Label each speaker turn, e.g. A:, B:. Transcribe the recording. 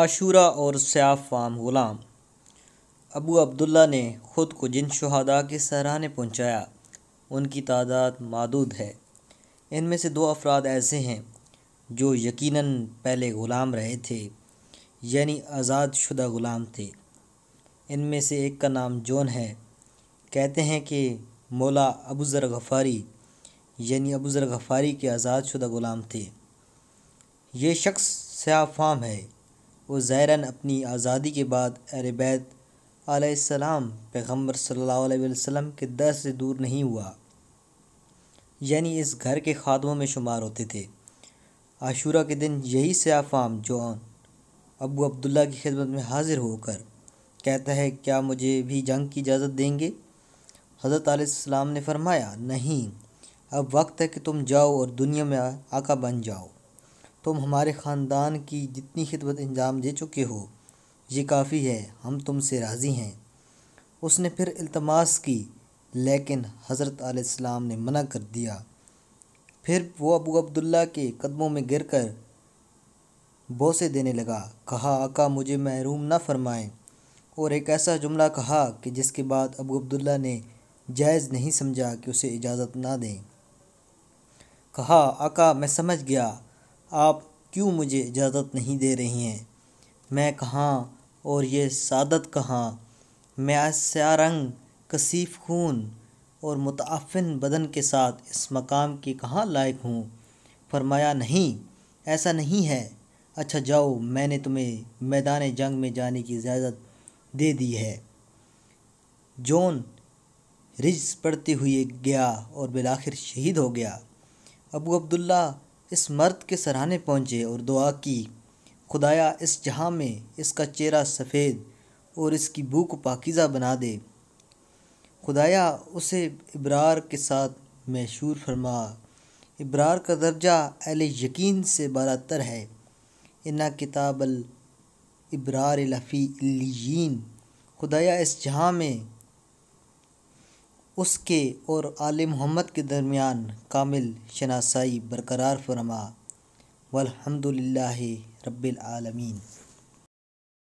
A: عاشورہ اور سیاف فام غلام ابو عبداللہ نے خود کو جن شہداء کے سہرانے پہنچایا ان کی تعداد معدود ہے ان میں سے دو افراد ایسے ہیں جو یقیناً پہلے غلام رہے تھے یعنی آزاد شدہ غلام تھے ان میں سے ایک کا نام جون ہے کہتے ہیں کہ مولا ابو ذر غفاری یعنی ابو ذر غفاری کے آزاد شدہ غلام تھے یہ شخص سیاہ فام ہے وہ زہراً اپنی آزادی کے بعد اہل بیت علیہ السلام پیغمبر صلی اللہ علیہ وسلم کے در سے دور نہیں ہوا یعنی اس گھر کے خادموں میں شمار ہوتے تھے عاشورہ کے دن یہی سیاہ فام جون ابو عبداللہ کی خدمت میں حاضر ہو کر کہتا ہے کیا مجھے بھی جنگ کی اجازت دیں گے حضرت علیہ السلام نے فرمایا نہیں اب وقت ہے کہ تم جاؤ اور دنیا میں آقا بن جاؤ تم ہمارے خاندان کی جتنی خدمت انجام دے چکے ہو یہ کافی ہے ہم تم سے راضی ہیں اس نے پھر التماس کی لیکن حضرت علیہ السلام نے منع کر دیا پھر وہ ابو عبداللہ کے قدموں میں گر کر بوسے دینے لگا کہا آقا مجھے محروم نہ فرمائیں اور ایک ایسا جملہ کہا کہ جس کے بعد ابو عبداللہ نے جائز نہیں سمجھا کہ اسے اجازت نہ دیں کہا آقا میں سمجھ گیا آپ کیوں مجھے اجازت نہیں دے رہی ہیں میں کہاں اور یہ سعادت کہاں میں سیاہ رنگ کثیف خون اور متعفن بدن کے ساتھ اس مقام کے کہاں لائق ہوں فرمایا نہیں ایسا نہیں ہے اچھا جاؤ میں نے تمہیں میدان جنگ میں جانے کی اجازت دے دی ہے جون رجز پڑھتے ہوئے گیا اور بالآخر شہید ہو گیا ابو عبداللہ اس مرد کے سرانے پہنچے اور دعا کی خدایا اس جہاں میں اس کا چہرہ سفید اور اس کی بوک پاکیزہ بنا دے خدایا اسے ابرار کے ساتھ محشور فرما ابرار کا درجہ اہل یقین سے برہتر ہے انا کتاب الابرار لفی الجین خدایا اس جہاں میں اس کے اور آل محمد کے درمیان کامل شناسائی برقرار فرما والحمد للہ رب العالمین